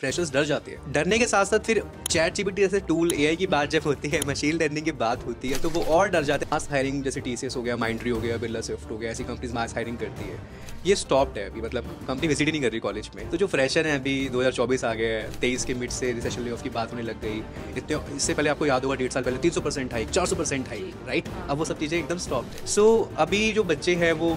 Freshers डर जाते हैं डरने के साथ साथ फिर चैट जीपीटी जैसे टूल एआई की बात जब होती है मशीन लर्निंग की बात होती है तो वो और डर जाते हैं मास हायरिंग जैसे टीसीएस हो गया माइंड्री हो गया बिरला स्विफ्ट हो गया ऐसी कंपनीज मास हायरिंग करती है ये स्टॉप्ड है अभी मतलब कंपनी विजिट ही नहीं कर रही कॉलेज में तो जो फ्रेशर है अभी दो आ गए तेईस के मिड से रिसेशन ऑफ की बात होने लग गई इतने इससे पहले आपको याद होगा डेढ़ साल पहले तीन सौ परसेंट हाई चार सौ परसेंट हाइक राइट अब वो सब चीज़ें एकदम स्टॉप्ड है सो अभी जो बच्चे हैं वो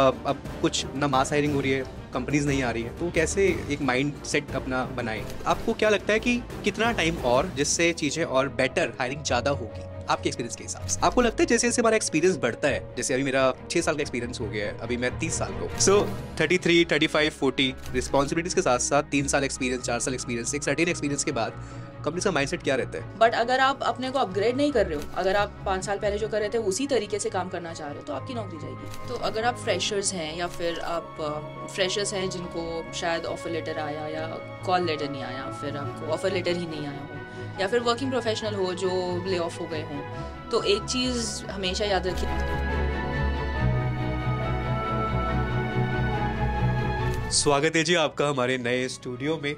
अब कुछ ना मास हायरिंग हो रही है कंपनीज नहीं आ रही है तो कैसे एक माइंड सेट अपना बनाए आपको क्या लगता है कि कितना टाइम और जिससे चीज़ें और बेटर हायरिंग ज़्यादा होगी आपके एक्सपीरियंस के हिसाब से आपको लगता है जैसे जैसे हमारा एक्सपीरियंस बढ़ता है जैसे अभी मेरा छह साल का एक्सपीरियंस हो गया है अभी मैं तीस साल को so thirty three thirty five forty responsibilities के साथ साथ तीन साल एक्सपीरियंस चार साल एक्सपीरियंस एक सर्टिन एक्सपीरियंस के बाद कंपनी का माइंडसेट क्या रहता है बट अगर आप अपने को अपग्रेड नहीं कर रहे हो अगर आप पाँच साल पहले जो कर रहे थे उसी तरीके से काम करना चाह रहे हो तो आपकी नौकरी जाएगी तो अगर आप फ्रेशर्स हैं या फिर आप फ्रेशर्स हैं जिनको शायद ऑफर लेटर आया या कॉल लेटर नहीं आया फिर आपको ऑफर लेटर ही नहीं आया हो या फिर वर्किंग प्रोफेशनल हो जो ले ऑफ हो गए हों तो एक चीज़ हमेशा याद रखी स्वागत है जी आपका हमारे नए स्टूडियो में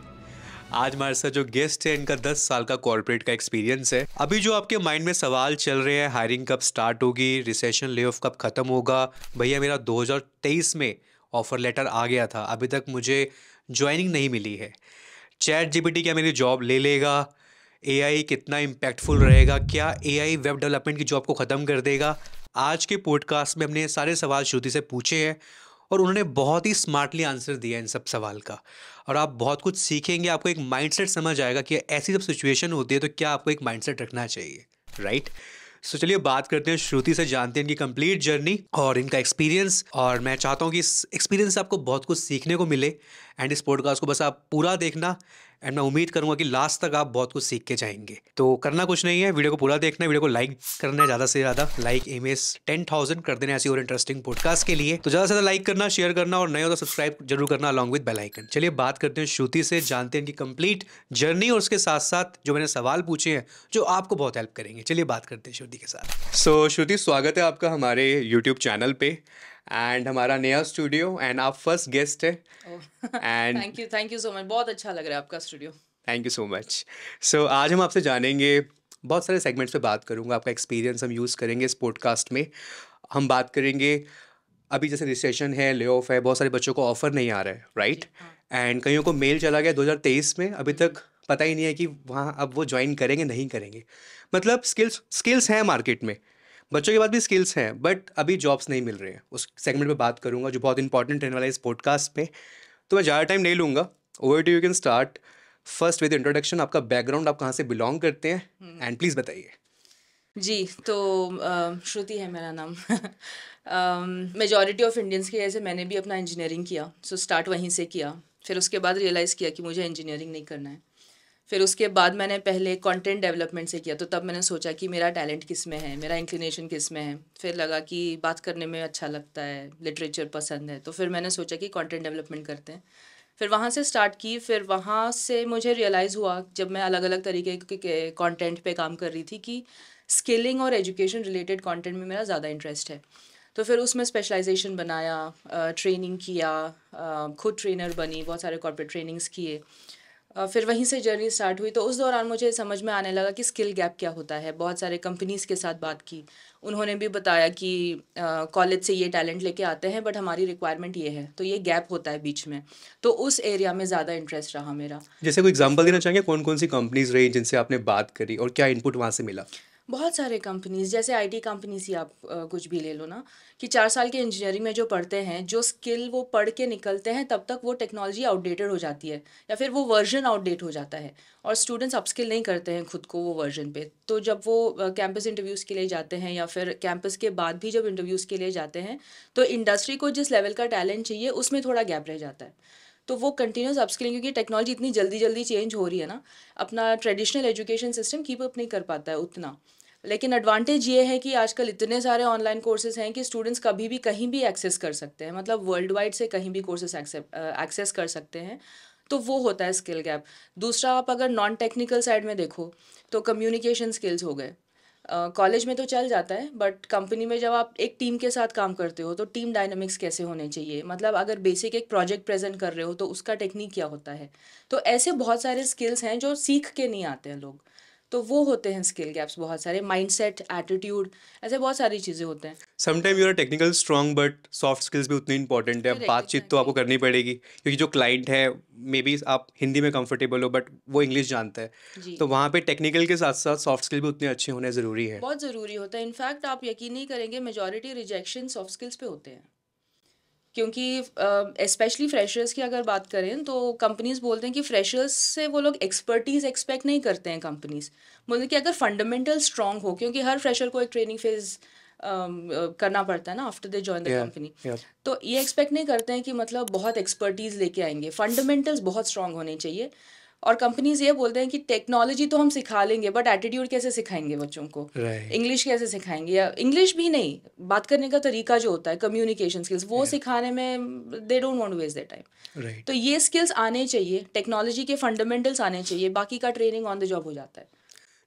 आज हमारे साथ जो गेस्ट है इनका 10 साल का कॉर्पोरेट का एक्सपीरियंस है अभी जो आपके माइंड में सवाल चल रहे हैं हायरिंग कब स्टार्ट होगी रिसेशन ले ऑफ कब खत्म होगा भैया मेरा 2023 में ऑफर लेटर आ गया था अभी तक मुझे ज्वाइनिंग नहीं मिली है चैट जीपीटी क्या मेरी जॉब ले लेगा एआई कितना इम्पैक्टफुल रहेगा क्या एआई वेब डेवलपमेंट की जॉब को ख़त्म कर देगा आज के पॉडकास्ट में हमने सारे सवाल श्रुति से पूछे हैं और उन्होंने बहुत ही स्मार्टली आंसर दिया इन सब सवाल का और आप बहुत कुछ सीखेंगे आपको एक माइंडसेट समझ आएगा कि ऐसी जब सिचुएशन होती है तो क्या आपको एक माइंडसेट रखना चाहिए राइट right? सो so, चलिए बात करते हैं श्रुति से जानते हैं इनकी कंप्लीट जर्नी और इनका एक्सपीरियंस और मैं चाहता हूँ कि इस एक्सपीरियंस से आपको बहुत कुछ सीखने को मिले एंड इस पॉडकास्ट को बस आप पूरा देखना एंड मैं उम्मीद करूंगा कि लास्ट तक आप बहुत कुछ सीख के जाएंगे तो करना कुछ नहीं है वीडियो को पूरा देखना है वीडियो को लाइक करना है ज़्यादा से ज़्यादा like M S ten thousand कर देना ऐसी और इंटरेस्टिंग पॉडकास्ट के लिए तो ज़्यादा से ज़्यादा लाइक करना शेयर करना और नए हो तो सब्सक्राइब जरूर करना अलॉन्ग विद बेलाइकन चलिए बात करते हैं श्रुति से जानते हैं इनकी कंप्लीट जर्नी और उसके साथ साथ जो मैंने सवाल पूछे हैं जो आपको बहुत हेल्प करेंगे चलिए बात करते हैं श्रुति के साथ सो so, श्रुति स्वागत है आपका हमारे यूट्यूब चैनल पर एंड हमारा नया स्टूडियो एंड आप फर्स्ट गेस्ट है and thank you thank you so much बहुत अच्छा लग रहा है आपका studio thank you so much so आज हम आपसे जानेंगे बहुत सारे सेगमेंट्स पे बात करूँगा आपका एक्सपीरियंस हम यूज़ करेंगे इस पॉडकास्ट में हम बात करेंगे अभी जैसे रिसेशन है ले ऑफ है बहुत सारे बच्चों को ऑफ़र नहीं आ रहा है राइट हाँ। एंड कईयों को मेल चला गया 2023 में अभी तक पता ही नहीं है कि वहाँ अब वो ज्वाइन करेंगे नहीं करेंगे मतलब स्किल्स स्किल्स हैं मार्केट में बच्चों के पास भी स्किल्स हैं बट अभी जॉब्स नहीं मिल रहे हैं उस सेगमेंट पर बात करूँगा जो बहुत इंपॉर्टेंट रहने वाला है इस पॉडकास्ट में तो मैं ज़्यादा टाइम नहीं लूँगा over to you can start first with introduction आपका बैकग्राउंड आप कहाँ से बिलोंग करते हैं एंड हम्म। प्लीज़ बताइए जी तो श्रुति है मेरा नाम मेजॉरिटी ऑफ इंडियंस की जैसे मैंने भी अपना इंजीनियरिंग किया सो so स्टार्ट वहीं से किया फिर उसके बाद रियलाइज़ किया कि मुझे इंजीनियरिंग नहीं करना है फिर उसके बाद मैंने पहले कंटेंट डेवलपमेंट से किया तो तब मैंने सोचा कि मेरा टैलेंट किस में है मेरा इंक्लिनेशन किस में है फिर लगा कि बात करने में अच्छा लगता है लिटरेचर पसंद है तो फिर मैंने सोचा कि कंटेंट डेवलपमेंट करते हैं फिर वहाँ से स्टार्ट की फिर वहाँ से मुझे रियलाइज़ हुआ जब मैं अलग अलग तरीके के कॉन्टेंट पर काम कर रही थी कि स्किलिंग और एजुकेशन रिलेटेड कॉन्टेंट में मेरा ज़्यादा इंटरेस्ट है तो फिर उसमें स्पेशलाइजेशन बनाया ट्रेनिंग किया खुद ट्रेनर बनी बहुत सारे कॉर्पोरेट ट्रेनिंग्स किए फिर वहीं से जर्नी स्टार्ट हुई तो उस दौरान मुझे समझ में आने लगा कि स्किल गैप क्या होता है बहुत सारे कंपनीज़ के साथ बात की उन्होंने भी बताया कि कॉलेज से ये टैलेंट लेके आते हैं बट हमारी रिक्वायरमेंट ये है तो ये गैप होता है बीच में तो उस एरिया में ज़्यादा इंटरेस्ट रहा मेरा जैसे कोई एग्जाम्पल देना चाहेंगे कौन कौन सी कंपनीज़ रही जिनसे आपने बात करी और क्या इनपुट वहाँ से मिला बहुत सारे कंपनीज़ जैसे आईटी कंपनीज ही आप आ, कुछ भी ले लो ना कि चार साल के इंजीनियरिंग में जो पढ़ते हैं जो स्किल वो पढ़ के निकलते हैं तब तक वो टेक्नोलॉजी आउटडेटेड हो जाती है या फिर वो वर्जन आउटडेट हो जाता है और स्टूडेंट्स अपस्किल नहीं करते हैं खुद को वो वर्जन पे तो जब वो कैंपस इंटरव्यूज़ के लिए जाते हैं या फिर कैंपस के बाद भी जब इंटरव्यूज़ के लिए जाते हैं तो इंडस्ट्री को जिस लेवल का टैलेंट चाहिए उसमें थोड़ा गैप रह जाता है तो वो कंटिन्यूस अपस्किलिंग क्योंकि टेक्नोलॉजी इतनी जल्दी जल्दी चेंज हो रही है ना अपना traditional education system keep up नहीं कर पाता है उतना लेकिन एडवांटेज ये है कि आजकल इतने सारे ऑनलाइन कोर्सेज हैं कि स्टूडेंट्स कभी भी कहीं भी एक्सेस कर सकते हैं मतलब वर्ल्ड वाइड से कहीं भी कोर्सेज एक्सेस कर सकते हैं तो वो होता है स्किल गैप दूसरा आप अगर नॉन टेक्निकल साइड में देखो तो कम्युनिकेशन स्किल्स हो गए कॉलेज uh, में तो चल जाता है बट कंपनी में जब आप एक टीम के साथ काम करते हो तो टीम डायनामिक्स कैसे होने चाहिए मतलब अगर बेसिक एक प्रोजेक्ट प्रेजेंट कर रहे हो तो उसका टेक्निक क्या होता है तो ऐसे बहुत सारे स्किल्स हैं जो सीख के नहीं आते हैं लोग तो वो होते हैं स्किल गैप्स बहुत सारे माइंड सेट एटीट्यूड ऐसे बहुत सारी चीज़ें होते हैं sometime you are technical strong but soft skills भी उतनी इंपॉर्टेंट है बातचीत तो आपको करनी पड़ेगी क्योंकि जो क्लाइंट है मे बी आप हिंदी में कंफर्टेबल हो बट वो इंग्लिश जानता है तो वहाँ पे टेक्निकल के साथ साथ सॉफ्ट स्किल भी उतने अच्छे होने ज़रूरी है बहुत ज़रूरी होता है इनफैक्ट आप यकीन नहीं करेंगे मेजोरिटी रिजेक्शन सॉफ्ट स्किल्स पे होते हैं क्योंकि स्पेशली uh, फ्रेशर्स की अगर बात करें तो कंपनीज बोलते हैं कि फ्रेशर्स से वो लोग एक्सपर्टीज़ एक्सपेक्ट नहीं करते हैं कंपनीज बोलते हैं कि अगर फंडामेंटल स्ट्रांग हो क्योंकि हर फ्रेशर को एक ट्रेनिंग फेज़ Uh, करना पड़ता है ना after they join the company तो ये एक्सपेक्ट नहीं करते हैं कि मतलब बहुत एक्सपर्टीज लेके आएंगे फंडामेंटल्स बहुत स्ट्रांग होने चाहिए और कंपनीज ये बोलते हैं कि टेक्नोलॉजी तो हम सिखा लेंगे बट एटीट्यूड कैसे सिखाएंगे बच्चों को इंग्लिश right. कैसे सिखाएंगे या इंग्लिश भी नहीं बात करने का तरीका जो होता है कम्युनिकेशन स्किल्स वो yeah. सिखाने में they don't want to waste their time तो ये स्किल्स आने चाहिए टेक्नोलॉजी के फंडामेंटल्स आने चाहिए बाकी का ट्रेनिंग ऑन द जॉब हो जाता है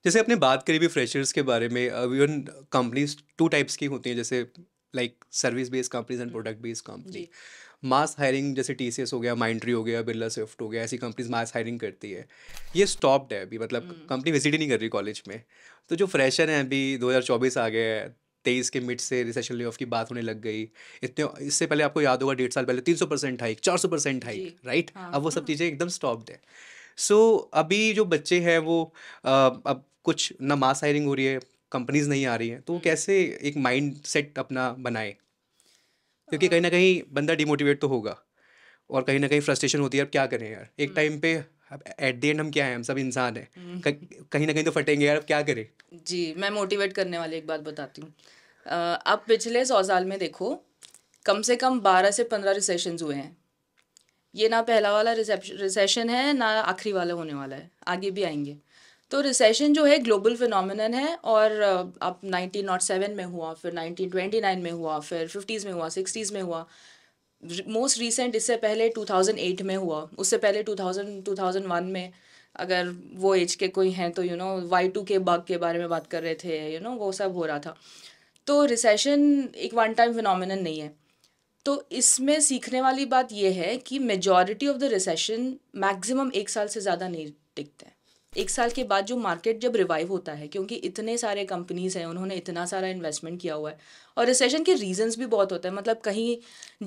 जैसे आपने बात करी भी फ्रेशर्स के बारे में इवन कंपनीज टू टाइप्स की होती हैं जैसे like service based companies and product based company mass hiring जैसे टी सी एस हो गया माइंड्री हो गया बिरला स्विफ्ट हो गया ऐसी कंपनीज मास हायरिंग करती है ये स्टॉप्ड है अभी मतलब हम्म। कंपनी विजिट ही नहीं कर रही कॉलेज में तो जो फ्रेशर हैं अभी 2024 आ गया है तेईस के मिड से रिसेशन ले ऑफ की बात होने लग गई इतने इससे पहले आपको याद होगा डेढ़ साल पहले तीन सौ परसेंट हाइक चार सौ परसेंट हाइक राइट अब वो सब हाँ। चीज़ें एकदम स्टॉप्ड है सो so, अभी जो बच्चे हैं वो आ, अब कुछ ना मास हायरिंग हो रही है कंपनीज नहीं आ रही हैं तो वो हम्म। कैसे एक माइंड सेट अपना बनाए क्योंकि कहीं ना कहीं बंदा डिमोटिवेट तो होगा और कहीं ना कहीं फ्रस्ट्रेशन होती है अब क्या करें यार एक टाइम हम्म। पे एट द एंड हम क्या है हम सब इंसान हैं हम्म। कहीं ना कहीं तो फटेंगे यार अब क्या करें जी मैं मोटिवेट करने वाली एक बात बताती हूँ अब पिछले सौ साल में देखो कम से कम बारह से पंद्रह रिसेशन हुए हैं ये ना पहला वाला रिसेप्शन रिसेशन है ना आखिरी वाला होने वाला है आगे भी आएंगे तो रिसेशन जो है ग्लोबल फिनोमिनन है और uh, अब नाइनटीन नॉट सेवन में हुआ फिर नाइनटीन ट्वेंटी नाइन में हुआ फिर फिफ्टीज़ में हुआ सिक्सटीज़ में हुआ मोस्ट रिसेंट इससे पहले टू थाउजेंड एट में हुआ उससे पहले two thousand two thousand one में अगर वो एज के कोई हैं तो you know Y two K bug के बारे में बात कर रहे थे यू you नो know, वो सब हो रहा था तो रिसेशन एक वन टाइम फिनोमिनन नहीं है तो इसमें सीखने वाली बात यह है कि majority of the recession maximum एक साल से ज़्यादा नहीं टिकते एक साल के बाद जो मार्केट जब रिवाइव होता है क्योंकि इतने सारे कंपनीज हैं उन्होंने इतना सारा इन्वेस्टमेंट किया हुआ है और रिसेशन के रीजंस भी बहुत होते हैं मतलब कहीं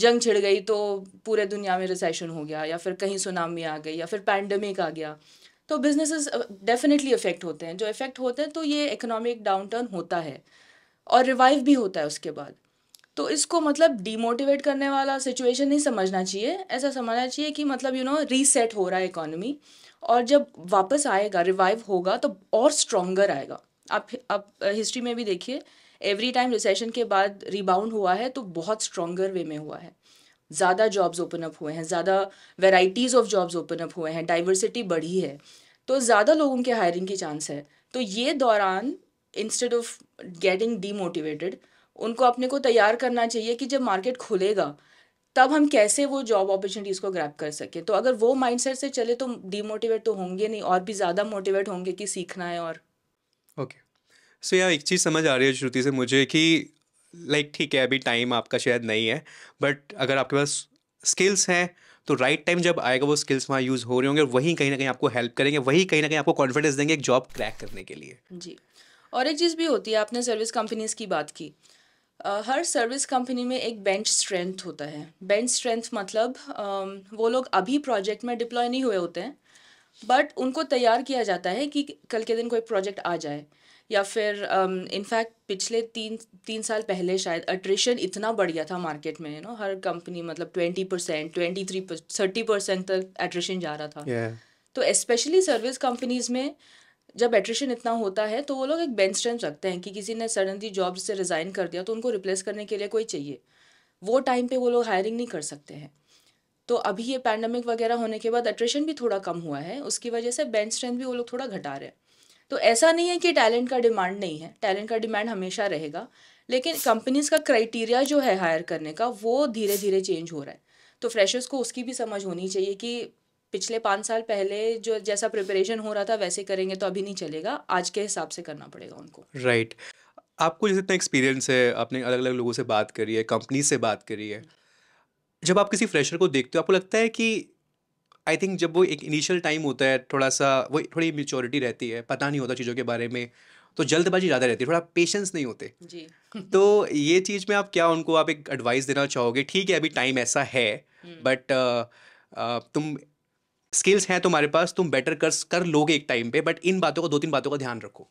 जंग छिड़ गई तो पूरे दुनिया में रिसेशन हो गया या फिर कहीं सुनामी आ गई या फिर पैंडमिक आ गया तो बिजनेस डेफिनेटली इफेक्ट होते हैं जो इफेक्ट होते हैं तो ये इकोनॉमिक डाउन टर्न होता है और रिवाइव भी होता है उसके बाद तो इसको मतलब डीमोटिवेट करने वाला सिचुएशन नहीं समझना चाहिए ऐसा समझना चाहिए कि मतलब यू नो रीसेट हो रहा है इकोनॉमी और जब वापस आएगा रिवाइव होगा तो और स्ट्रोंगर आएगा आप आप हिस्ट्री में भी देखिए एवरी टाइम रिसेशन के बाद रिबाउंड हुआ है तो बहुत स्ट्रॉगर वे में हुआ है ज़्यादा जॉब्स ओपन अप हुए हैं ज़्यादा varieties of jobs open up हुए हैं डाइवर्सिटी बढ़ी है तो ज़्यादा लोगों के हायरिंग की चांस है तो ये दौरान इंस्टेड ऑफ गेटिंग डीमोटिवेटेड उनको अपने को तैयार करना चाहिए कि जब मार्केट खुलेगा तब हम कैसे वो जॉब अपॉर्चुनिटीज़ को ग्रैप कर सके तो अगर वो माइंडसेट से चले तो डीमोटिवेट तो होंगे नहीं और भी ज़्यादा मोटिवेट होंगे कि सीखना है और ओके सो यहाँ एक चीज़ समझ आ रही है श्रुति से मुझे कि लाइक ठीक है अभी टाइम आपका शायद नहीं है बट अगर आपके पास स्किल्स हैं तो राइट टाइम जब आएगा वो स्किल्स वहाँ यूज़ हो रहे होंगे वहीं कहीं ना कहीं आपको हेल्प करेंगे वहीं कहीं ना कहीं आपको कॉन्फिडेंस देंगे एक जॉब क्रैक करने के लिए जी और एक चीज़ भी होती है आपने सर्विस कंपनीज की बात की हर सर्विस कंपनी में एक बेंच स्ट्रेंथ होता है बेंच स्ट्रेंथ मतलब वो लोग अभी प्रोजेक्ट में डिप्लॉय नहीं हुए होते हैं बट उनको तैयार किया जाता है कि कल के दिन कोई प्रोजेक्ट आ जाए या फिर इनफैक्ट पिछले तीन तीन साल पहले शायद अट्रिशन इतना बढ़ गया था मार्केट में यू नो हर कंपनी मतलब twenty percent twenty three thirty percent तक एट्रेशन जा रहा था yeah. तो स्पेशली सर्विस कंपनीज में जब एट्रिशन इतना होता है तो वो लोग एक बेंच स्ट्रेंथ रखते हैं कि किसी ने सडनली जॉब से रिज़ाइन कर दिया तो उनको रिप्लेस करने के लिए कोई चाहिए वो टाइम पे वो लोग हायरिंग नहीं कर सकते हैं तो अभी ये पैंडमिक वगैरह होने के बाद एट्रेशन भी थोड़ा कम हुआ है उसकी वजह से बेंच स्ट्रेंथ भी वो लोग थोड़ा घटा रहे हैं तो ऐसा नहीं है कि टैलेंट का डिमांड नहीं है टैलेंट का डिमांड हमेशा रहेगा लेकिन कंपनीज का क्राइटेरिया जो है हायर करने का वो धीरे धीरे चेंज हो रहा है तो फ्रेशर्स को उसकी भी समझ होनी चाहिए कि पिछले पाँच साल पहले जो जैसा प्रिपरेशन हो रहा था वैसे करेंगे तो अभी नहीं चलेगा आज के हिसाब से करना पड़ेगा उनको राइट right. आपको जैसे इतना एक्सपीरियंस है आपने अलग अलग लोगों से बात करी है कंपनी से बात करी है जब आप किसी फ्रेशर को देखते हो आपको लगता है कि आई थिंक जब वो एक इनिशियल टाइम होता है थोड़ा सा वो थोड़ी मेच्योरिटी रहती है पता नहीं होता चीज़ों के बारे में तो जल्दबाजी ज़्यादा रहती है थोड़ा पेशेंस नहीं होते जी तो ये चीज़ में आप क्या उनको आप एक एडवाइस देना चाहोगे ठीक है अभी टाइम ऐसा है बट हम्म। uh, uh, तुम स्किल्स हैं तुम्हारे पास तुम बेटर कर कर लोगे एक टाइम पे बट इन बातों का दो तीन बातों का ध्यान रखो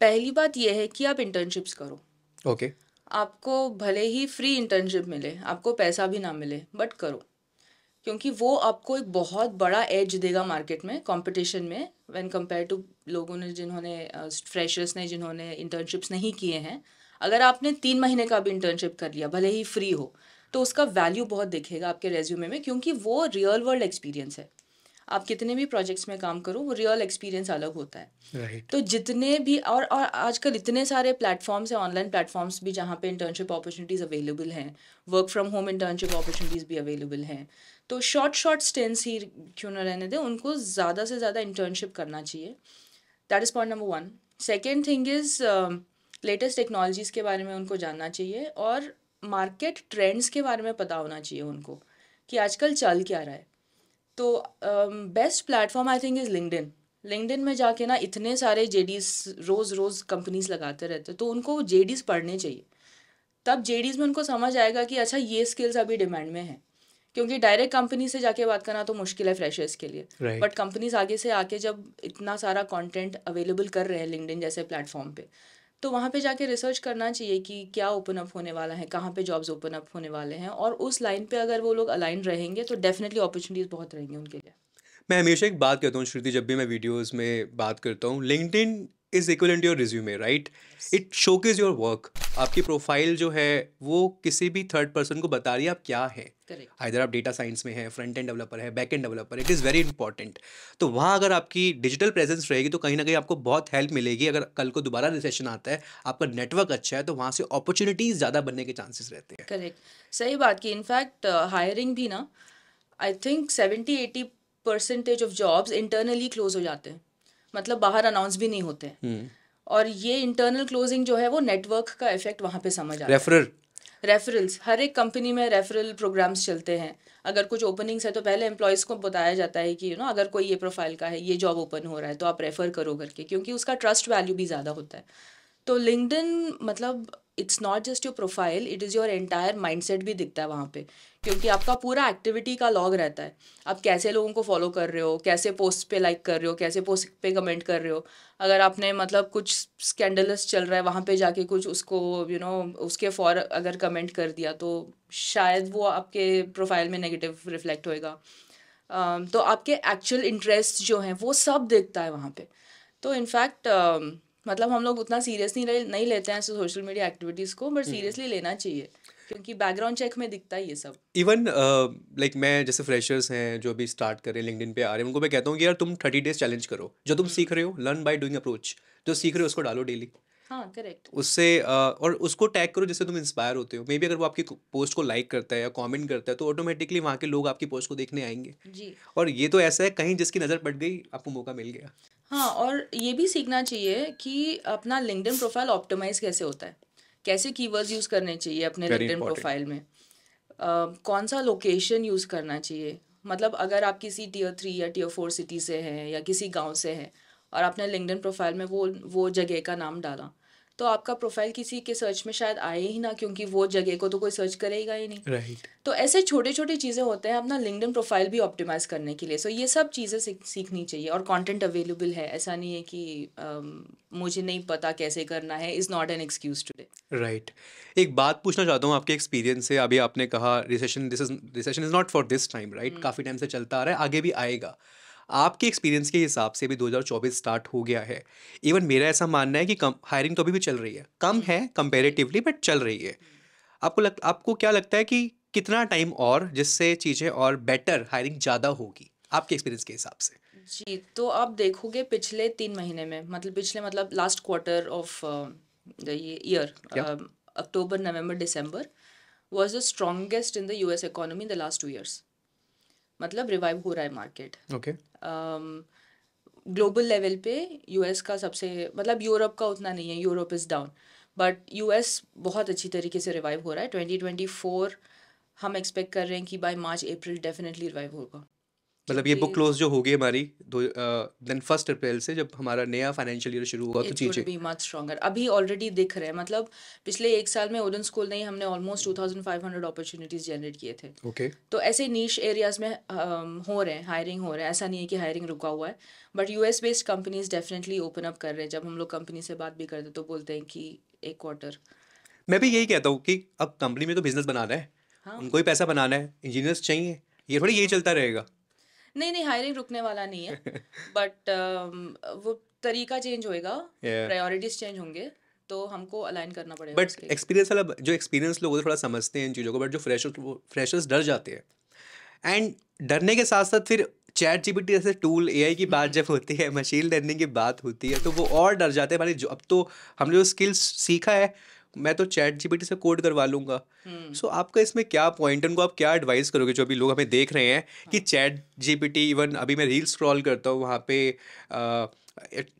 पहली बात यह है कि आप इंटर्नशिप्स करो ओके okay. आपको भले ही फ्री इंटर्नशिप मिले आपको पैसा भी ना मिले बट करो क्योंकि वो आपको एक बहुत बड़ा एज देगा मार्केट में कंपटीशन में व्हेन कंपेयर टू लोगों ने जिन्होंने फ्रेशर्स ने जिन्होंने इंटर्नशिप्स नहीं किए हैं अगर आपने तीन महीने का भी इंटर्नशिप कर लिया भले ही फ्री हो तो उसका वैल्यू बहुत दिखेगा आपके रेज्यूमे में क्योंकि वो रियल वर्ल्ड एक्सपीरियंस है आप कितने भी प्रोजेक्ट्स में काम करो वो रियल एक्सपीरियंस अलग होता है right. तो जितने भी और और आजकल इतने सारे प्लेटफॉर्म्स हैं ऑनलाइन प्लेटफॉर्म्स भी जहाँ पे इंटर्नशिप अपॉर्चुनिटीज़ अवेलेबल हैं work from home internship opportunities भी अवेलेबल हैं तो शॉर्ट शॉर्ट स्टेंस ही क्यों ना रहने दें उनको ज़्यादा से ज़्यादा इंटर्नशिप करना चाहिए that is point number one second thing is latest technologies के बारे में उनको जानना चाहिए और मार्केट ट्रेंड्स के बारे में पता होना चाहिए उनको कि आजकल चल क्या रहा है तो best platform I think is LinkedIn LinkedIn में जाके ना इतने सारे जे रोज़ रोज़ कंपनीज लगाते रहते तो उनको जे पढ़ने चाहिए तब जे में उनको समझ आएगा कि अच्छा ये स्किल्स अभी डिमांड में है क्योंकि डायरेक्ट कंपनी से जाके बात करना तो मुश्किल है फ्रेशर्स के लिए बट right. कंपनीज आगे से आके जब इतना सारा कंटेंट अवेलेबल कर रहे हैं लिंकडिन जैसे प्लेटफॉर्म पे तो वहाँ पे जाके रिसर्च करना चाहिए कि क्या ओपन अप होने वाला है कहाँ पे जॉब्स ओपन अप होने वाले हैं और उस लाइन पे अगर वो लोग अलाइन रहेंगे तो डेफिनेटली अपॉर्चुनिटीज़ बहुत रहेंगी उनके लिए मैं हमेशा एक बात कहता हूँ श्रुति जब भी मैं वीडियोस में बात करता हूँ LinkedIn is equal in your resume right it showcase your work आपकी प्रोफाइल जो है वो किसी भी थर्ड पर्सन को बता रही है आप क्या है इधर आप डेटा साइंस में है फ्रंट एंड डेवलपर है back end developer it is very important तो वहाँ अगर आपकी डिजिटल प्रेजेंस रहेगी तो कहीं ना कहीं आपको बहुत हेल्प मिलेगी अगर कल को दोबारा रिसेशन आता है आपका नेटवर्क अच्छा है तो वहाँ से अपॉर्चुनिटीज़ ज़्यादा बनने के चांसेस रहते हैं करेक्ट सही बात की इनफैक्ट हायरिंग uh, भी ना I think seventy eighty percentage of jobs internally close हो जाते हैं मतलब बाहर अनाउंस भी नहीं होते हैं हम्म। और ये इंटरनल क्लोजिंग जो है वो नेटवर्क का इफेक्ट वहाँ पे समझ आता है रेफरल्स हर एक कंपनी में रेफरल प्रोग्राम्स चलते हैं अगर कुछ ओपनिंग्स है तो पहले एम्प्लॉयज़ को बताया जाता है कि यू नो अगर कोई ये प्रोफाइल का है ये जॉब ओपन हो रहा है तो आप रेफ़र करो करके क्योंकि उसका ट्रस्ट वैल्यू भी ज़्यादा होता है तो लिंकडन मतलब it's not just your profile it is your entire mind भी दिखता है वहाँ पे क्योंकि आपका पूरा एक्टिविटी का लॉग रहता है आप कैसे लोगों को फॉलो कर रहे हो कैसे पोस्ट पे लाइक कर रहे हो कैसे पोस्ट पे कमेंट कर रहे हो अगर आपने मतलब कुछ स्कैंडलस चल रहा है वहाँ पे जाके कुछ उसको यू you नो know, उसके फॉर अगर कमेंट कर दिया तो शायद वो आपके प्रोफाइल में नेगेटिव रिफ्लेक्ट होएगा तो आपके एक्चुअल इंटरेस्ट जो हैं वो सब देखता है वहाँ पर तो इनफैक्ट मतलब हम लोग उतना सीरियसली नहीं, नहीं लेते हैं सोशल मीडिया एक्टिविटीज़ को बट सीरियसली हम्म। लेना चाहिए क्योंकि बैकग्राउंड चेक में दिखता है ये सब इवन लाइक uh, like मैं जैसे फ्रेशर्स हैं जो अभी स्टार्ट कर रहे हैं लिंकडिन पे आ रहे हैं उनको मैं कहता हूँ कि यार तुम थर्टी डेज चैलेंज करो जो तुम हम्म। सीख रहे हो लर्न बाय डूइंग अप्रोच जो सीख रहे हो उसको डालो डेली हाँ करेक्ट उससे uh, और उसको टैग करो जिससे तुम इंस्पायर होते हो मे बी अगर वो आपकी पोस्ट को लाइक करता है या कमेंट करता है तो ऑटोमेटिकली वहाँ के लोग आपकी पोस्ट को देखने आएंगे जी और ये तो ऐसा है कहीं जिसकी नज़र पड़ गई आपको मौका मिल गया हाँ और ये भी सीखना चाहिए कि अपना लिंकडिन प्रोफाइल ऑप्टिमाइज कैसे होता है कैसे कीवर्ड्स यूज़ करने चाहिए अपने लिंक्डइन प्रोफाइल में uh, कौन सा लोकेशन यूज़ करना चाहिए मतलब अगर आप किसी टीयर थ्री या टीयर फोर सिटी से हैं या किसी गांव से हैं और आपने लिंक्डइन प्रोफाइल में वो वो जगह का नाम डाला तो आपका प्रोफाइल किसी के सर्च में शायद आए ही ना क्योंकि वो जगह को तो कोई सर्च करेगा ही नहीं right. तो ऐसे छोटे छोटे चीज़ें होते हैं अपना लिंकडन प्रोफाइल भी ऑप्टिमाइज करने के लिए सो so, ये सब चीज़ें सीखनी चाहिए और कंटेंट अवेलेबल है ऐसा नहीं है कि um, मुझे नहीं पता कैसे करना है is not an excuse today right एक बात पूछना चाहता हूँ आपके एक्सपीरियंस से अभी आपने कहा recession this is recession is not for this time right काफ़ी टाइम से चलता आ रहा है आगे भी आएगा आपके एक्सपीरियंस के हिसाब से भी 2024 स्टार्ट हो गया है इवन मेरा ऐसा मानना है कि कम हायरिंग तो अभी भी चल रही है कम है कंपेरेटिवली बट चल रही है आपको लग आपको क्या लगता है कि कितना टाइम और जिससे चीज़ें और बेटर हायरिंग ज़्यादा होगी आपके एक्सपीरियंस के हिसाब से जी तो आप देखोगे पिछले तीन महीने में मतलब पिछले मतलब last quarter of year October November December was the strongest in the US economy in the last two years मतलब रिवाइव हो रहा है मार्केट ओके ग्लोबल लेवल पे यूएस का सबसे मतलब यूरोप का उतना नहीं है Europe is down but US बहुत अच्छी तरीके से रिवाइव हो रहा है ट्वेंटी ट्वेंटी फोर हम एक्सपेक्ट कर रहे हैं कि by March April definitely revive होगा मतलब ये बुक क्लोज जो होगी हमारी देन फर्स्ट अप्रैल से जब हमारा नया फाइनेंशियल ईयर शुरू होगा तो चीजें बी मच स्ट्रॉन्गर अभी ऑलरेडी दिख रहे हैं मतलब पिछले एक साल में ओडन स्कूल ने हमने ऑलमोस्ट 2500 अपॉर्चुनिटीज जनरेट किए थे ओके okay. तो ऐसे नीच एरियाज में um, हो रहे हैं हायरिंग हो रहे हैं ऐसा नहीं है कि हायरिंग रुका हुआ है but U S based companies definitely open up कर रहे हैं जब हम लोग कंपनी से बात भी करते तो बोलते हैं कि एक क्वार्टर मैं भी यही कहता हूँ कि अब कंपनी में तो बिजनेस बनाना है हाँ। उनको ही पैसा बनाना है इंजीनियर्स चाहिए ये थोड़ी यही चलता रहेगा नहीं नहीं हायरिंग रुकने वाला नहीं है बट uh, um, वो तरीका चेंज होएगा प्रायोरिटीज yeah. चेंज होंगे तो हमको अलाइन करना पड़ेगा बट एक्सपीरियंस वाला जो एक्सपीरियंस लोग थोड़ा समझते हैं इन चीज़ों को बट जो फ्रेशर फ्रेशर्स डर जाते हैं एंड डरने के साथ साथ फिर चैट जीपीटी जैसे टूल एआई की बात जब होती है मशीन लर्निंग की बात होती है तो वो और डर जाते हैं हमारे जो अब तो हमने जो स्किल्स सीखा है मैं तो चैट जीपीटी से कोड करवा लूंगा सो हम्म। so, आपका इसमें क्या पॉइंट उनको आप क्या एडवाइस करोगे जो अभी लोग हमें देख रहे हैं कि हाँ। चैट जीपीटी इवन अभी मैं रील स्क्रॉल करता हूँ वहाँ पे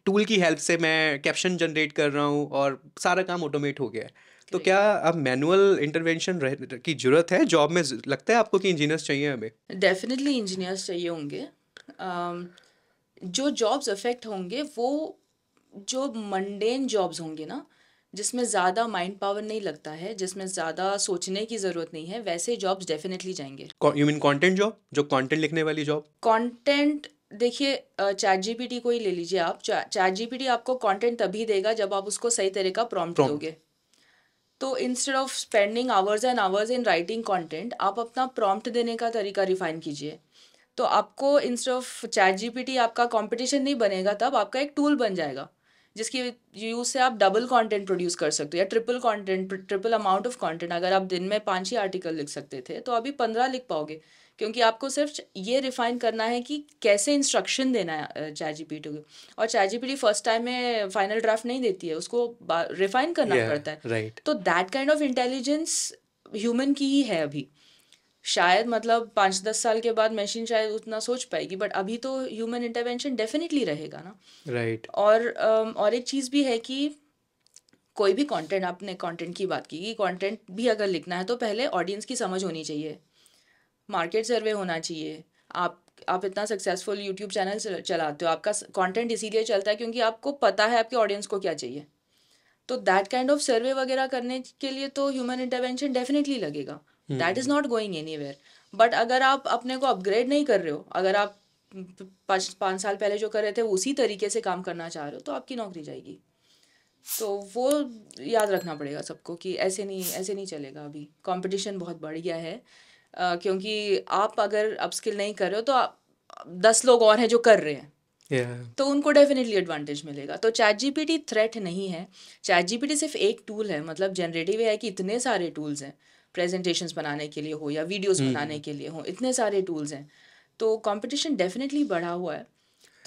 टूल की हेल्प से मैं कैप्शन जनरेट कर रहा हूँ और सारा काम ऑटोमेट हो गया है तो क्या अब मैनुअल इंटरवेंशन की जरूरत है जॉब में लगता है आपको कि इंजीनियर्स चाहिए हमें डेफिनेटली इंजीनियर्स चाहिए होंगे जो जॉब्स अफेक्ट होंगे वो जो मंडेन जॉब्स होंगे ना जिसमें ज़्यादा माइंड पावर नहीं लगता है जिसमें ज़्यादा सोचने की ज़रूरत नहीं है वैसे जॉब्स डेफिनेटली जाएंगे यू मीन कंटेंट जॉब जो कंटेंट लिखने वाली जॉब कंटेंट देखिए चैट जीपीटी को ही ले लीजिए आप चैट जीपीटी आपको कंटेंट तभी देगा जब आप उसको सही तरह का प्रॉम्प्ट दोगे तो instead of spending hours and hours in writing content आप अपना प्रॉम्प्ट देने का तरीका रिफाइन कीजिए तो आपको इंस्टेड ऑफ चैट जीपीटी आपका कंपटीशन नहीं बनेगा तब आपका एक टूल बन जाएगा जिसकी यूज़ से आप डबल कंटेंट प्रोड्यूस कर सकते हो या triple content triple amount of content अगर आप दिन में पाँच ही आर्टिकल लिख सकते थे तो अभी पंद्रह लिख पाओगे क्योंकि आपको सिर्फ ये रिफाइन करना है कि कैसे इंस्ट्रक्शन देना है चाय जी जीपीटी को और चाय जी जीपीटी फर्स्ट टाइम में फाइनल ड्राफ्ट नहीं देती है उसको रिफाइन करना yeah, पड़ता है right. तो that kind of intelligence human की ही है अभी शायद मतलब पाँच दस साल के बाद मशीन शायद उतना सोच पाएगी बट अभी तो ह्यूमन इंटरवेंशन डेफिनेटली रहेगा ना राइट right. और और एक चीज़ भी है कि कोई भी कंटेंट आपने कंटेंट की बात की कि कंटेंट भी अगर लिखना है तो पहले ऑडियंस की समझ होनी चाहिए मार्केट सर्वे होना चाहिए आप आप इतना सक्सेसफुल यूट्यूब चैनल चलाते हो आपका कंटेंट इसीलिए चलता है क्योंकि आपको पता है आपके ऑडियंस को क्या चाहिए तो दैट काइंड ऑफ सर्वे वगैरह करने के लिए तो ह्यूमन इंटरवेंशन डेफिनेटली लगेगा that is not going anywhere but अगर आप अपने को अपग्रेड नहीं कर रहे हो अगर आप पाँच पाँच साल पहले जो कर रहे थे उसी तरीके से काम करना चाह रहे हो तो आपकी नौकरी जाएगी तो वो याद रखना पड़ेगा सबको कि ऐसे नहीं ऐसे नहीं चलेगा अभी कंपटीशन बहुत बढ़ गया है आ, क्योंकि आप अगर अपस्किल नहीं कर रहे हो तो आप दस लोग और हैं जो कर रहे हैं Yeah. तो उनको डेफिनेटली एडवांटेज मिलेगा तो चैट जीपीटी थ्रेट नहीं है चैट जीपीटी सिर्फ एक टूल है मतलब जनरेटिव है कि इतने सारे टूल्स हैं प्रेजेंटेशंस बनाने के लिए हो या वीडियोस हम्म। बनाने के लिए हो इतने सारे टूल्स हैं तो कंपटीशन डेफिनेटली बढ़ा हुआ है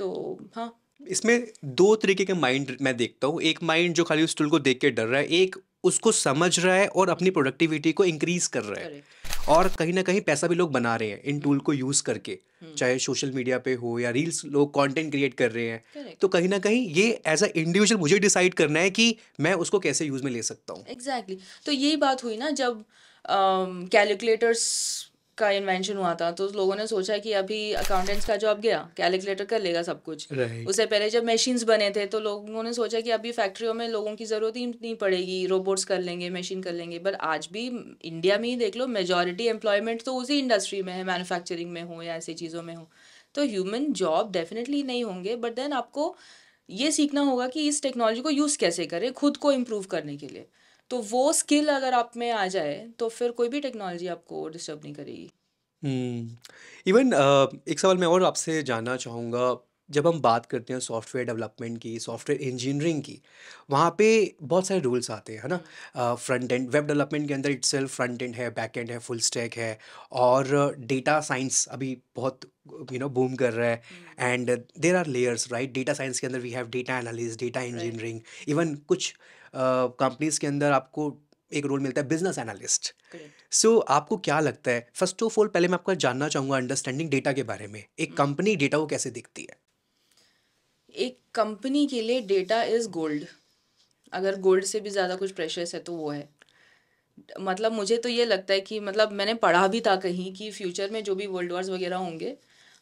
तो हाँ इसमें दो तरीके के माइंड मैं देखता हूँ एक माइंड जो खाली उस टूल को देख के डर रहा है एक उसको समझ रहा है और अपनी प्रोडक्टिविटी को इंक्रीज कर रहा है और कहीं ना कहीं पैसा भी लोग बना रहे हैं इन टूल हम्म। को यूज़ करके हम्म। चाहे सोशल मीडिया पे हो या रील्स लोग कंटेंट क्रिएट कर रहे हैं तो कहीं ना कहीं ये एज अ इंडिविजुअल मुझे डिसाइड करना है कि मैं उसको कैसे यूज़ में ले सकता हूँ एग्जैक्टली exactly. तो यही बात हुई ना जब कैलकुलेटर्स um, का इन्वेंशन हुआ था तो लोगों ने सोचा कि अभी अकाउंटेंट्स का जॉब गया कैलकुलेटर कर लेगा सब कुछ उससे पहले जब मशीन्स बने थे तो लोगों ने सोचा कि अभी फैक्ट्रियों में लोगों की ज़रूरत ही नहीं पड़ेगी रोबोट्स कर लेंगे मशीन कर लेंगे बट आज भी इंडिया में ही देख लो मेजोरिटी एम्प्लॉयमेंट तो उसी इंडस्ट्री में है मैनुफैक्चरिंग में हो या ऐसी चीज़ों में हो तो ह्यूमन जॉब डेफिनेटली नहीं होंगे बट देन आपको ये सीखना होगा कि इस टेक्नोलॉजी को यूज़ कैसे करें खुद को इम्प्रूव करने के लिए तो वो स्किल अगर आप में आ जाए तो फिर कोई भी टेक्नोलॉजी आपको डिस्टर्ब नहीं करेगी इवन हम्म, uh, एक सवाल मैं और आपसे जानना चाहूँगा जब हम बात करते हैं सॉफ्टवेयर डेवलपमेंट की सॉफ्टवेयर इंजीनियरिंग की वहाँ पे बहुत सारे रूल्स आते हैं है ना फ्रंट एंड वेब डेवलपमेंट के अंदर इट्स फ्रंट एंड है बैक एंड है फुल स्टैक है और डेटा साइंस अभी बहुत यू नो बूम कर रहा है and there are layers right data science के अंदर we have data analyst data engineering even कुछ कंपनीज के अंदर आपको एक रोल मिलता है बिजनेस एनालिस्ट सो आपको क्या लगता है फर्स्ट ऑफ ऑल पहले मैं आपका जानना चाहूंगा अंडरस्टैंडिंग डेटा के बारे में एक कंपनी हम्म। डेटा को कैसे दिखती है एक कंपनी के लिए डेटा इज गोल्ड अगर गोल्ड से भी ज़्यादा कुछ प्रेशर्स है तो वो है मतलब मुझे तो ये लगता है कि मतलब मैंने पढ़ा भी था कहीं कि फ्यूचर में जो भी वर्ल्ड वार्स वगैरह होंगे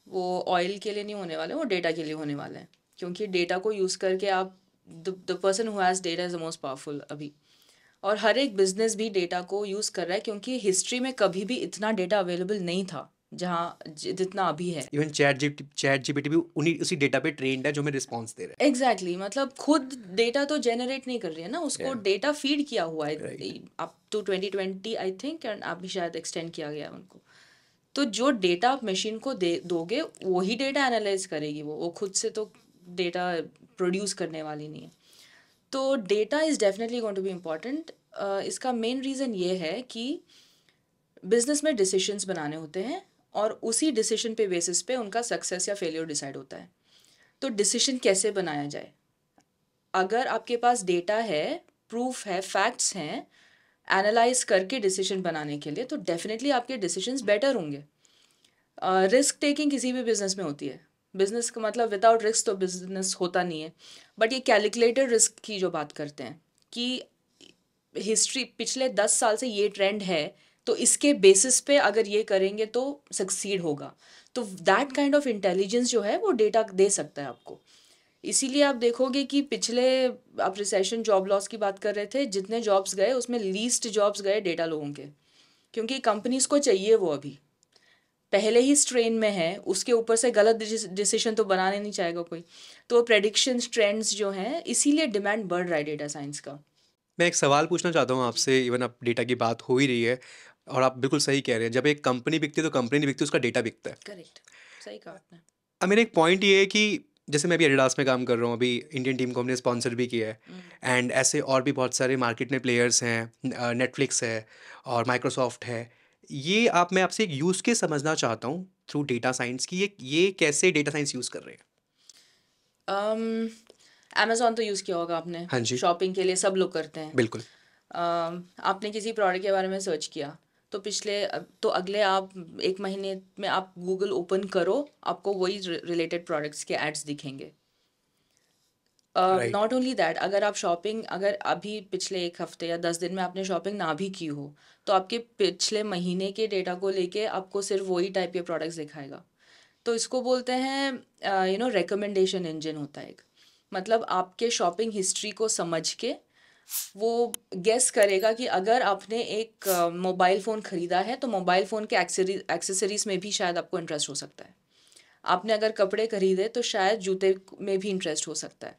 वो ऑयल के लिए नहीं होने वाले वो डेटा के लिए होने वाले हैं क्योंकि डेटा को यूज़ करके आप the person who has data is the most powerful अभी और हर एक बिजनेस भी डेटा को यूज़ कर रहा है क्योंकि हिस्ट्री में कभी भी इतना डेटा अवेलेबल नहीं था जहाँ जितना अभी है even chat G chat GPT भी उन्हीं उसी डेटा पे ट्रेंड है जो मैं रिस्पॉन्स दे रहा है एग्जैक्टली exactly, मतलब खुद डेटा तो जेनरेट नहीं कर रही है ना उसको डेटा yeah. फीड किया हुआ है up to twenty twenty I think and अभी शायद एक्सटेंड किया गया उनको तो जो डेटा आप मशीन को दे दोगे वही डेटा एनालाइज करेगी वो वो खुद से तो डेटा प्रोड्यूस करने वाली नहीं है तो data is definitely going to be important इसका मेन रीज़न ये है कि बिजनेस में डिसीशंस बनाने होते हैं और उसी डिसीशन पे बेसिस पे उनका सक्सेस या फेलियर डिसाइड होता है तो डिसीशन कैसे बनाया जाए अगर आपके पास डेटा है प्रूफ है फैक्ट्स हैं एनालाइज करके डिसीजन बनाने के लिए तो डेफिनेटली आपके डिसीशंस बेटर होंगे रिस्क uh, टेकिंग किसी भी बिजनेस में होती है बिजनेस का मतलब विदाउट रिस्क तो बिजनेस होता नहीं है बट ये कैलकुलेटेड रिस्क की जो बात करते हैं कि हिस्ट्री पिछले दस साल से ये ट्रेंड है तो इसके बेसिस पे अगर ये करेंगे तो सक्सीड होगा तो दैट काइंड ऑफ इंटेलिजेंस जो है वो डेटा दे सकता है आपको इसीलिए आप देखोगे कि पिछले आप रिसेशन जॉब लॉस की बात कर रहे थे जितने जॉब्स गए उसमें लीस्ट जॉब्स गए डेटा लोगों के क्योंकि कंपनीज को चाहिए वो अभी पहले ही स्ट्रेन में है उसके ऊपर से गलत डिसीजन तो बनाने नहीं चाहेगा कोई तो प्रेडिक्शन ट्रेंड्स जो हैं इसीलिए डिमांड बढ़ रहा है डेटा साइंस का मैं एक सवाल पूछना चाहता हूँ आपसे इवन आप डेटा की बात हो ही रही है और आप बिल्कुल सही कह रहे हैं जब एक कंपनी बिकती है तो कंपनी नहीं बिकती उसका डेटा बिकता है करेक्ट सही कहा अब मेरा एक पॉइंट ये है कि जैसे मैं अभी एडिडास में काम कर रहा हूँ अभी इंडियन टीम को हमने स्पॉन्सर भी किया है एंड हम्म। ऐसे और भी बहुत सारे मार्केट में प्लेयर्स हैं नेटफ्लिक्स है और माइक्रोसॉफ्ट है ये आप मैं आपसे एक यूज़ के समझना चाहता हूँ थ्रू डेटा साइंस की ये ये कैसे डेटा साइंस यूज़ कर रहे हैं अमेजोन um, तो यूज़ किया होगा आपने हाँ जी शॉपिंग के लिए सब लोग करते हैं बिल्कुल uh, आपने किसी प्रोडक्ट के बारे में सर्च किया तो पिछले तो अगले आप एक महीने में आप गूगल ओपन करो आपको वही रिलेटेड प्रोडक्ट्स के एड्स दिखेंगे नॉट ओनली दैट अगर आप शॉपिंग अगर अभी पिछले एक हफ्ते या दस दिन में आपने शॉपिंग ना भी की हो तो आपके पिछले महीने के डेटा को लेके आपको सिर्फ वही टाइप के प्रोडक्ट्स दिखाएगा तो इसको बोलते हैं यू नो रिकमेंडेशन इंजन होता है एक मतलब आपके शॉपिंग हिस्ट्री को समझ के वो गेस करेगा कि अगर आपने एक मोबाइल फ़ोन ख़रीदा है तो मोबाइल फ़ोन के एक्सेसरीज में भी शायद आपको इंटरेस्ट हो सकता है आपने अगर कपड़े खरीदे तो शायद जूते में भी इंटरेस्ट हो सकता है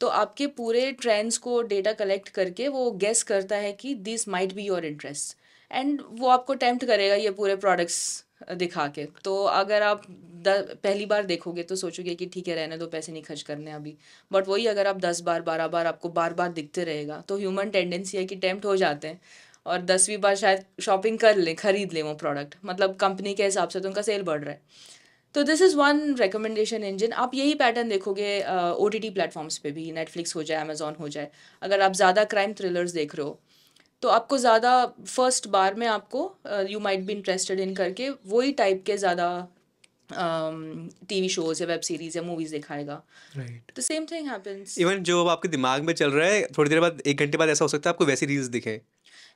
तो आपके पूरे ट्रेंड्स को डेटा कलेक्ट करके वो गेस करता है कि this might be your interest and वो आपको अटैम्प्ट करेगा ये पूरे प्रोडक्ट्स दिखा के तो अगर आप द, पहली बार देखोगे तो सोचोगे कि ठीक है रहने दो पैसे नहीं खर्च करने अभी बट वही अगर आप दस बार बारह बार आपको बार बार दिखते रहेगा तो ह्यूमन टेंडेंसी है कि अटैम्प्ट हो जाते हैं और दसवीं बार शायद शॉपिंग कर लें खरीद लें वो प्रोडक्ट मतलब कंपनी के हिसाब से तो उनका सेल बढ़ रहा है तो this is one recommendation engine आप यही पैटर्न देखोगे ओ टी टी प्लेटफॉर्म्स पर भी नेटफ्लिक्स हो जाए अमेजोन हो जाए अगर आप ज़्यादा क्राइम थ्रिलर्स देख रहे हो तो आपको ज़्यादा फर्स्ट बार में आपको you might be interested in करके वही टाइप के ज़्यादा टीवी um, शोज या वेब सीरीज या मूवीज दिखाएगा राइट तो सेम थिंग हैपेंस इवन जो आपके दिमाग में चल रहा है थोड़ी देर बाद एक घंटे बाद ऐसा हो सकता है आपको वैसी रील्स दिखे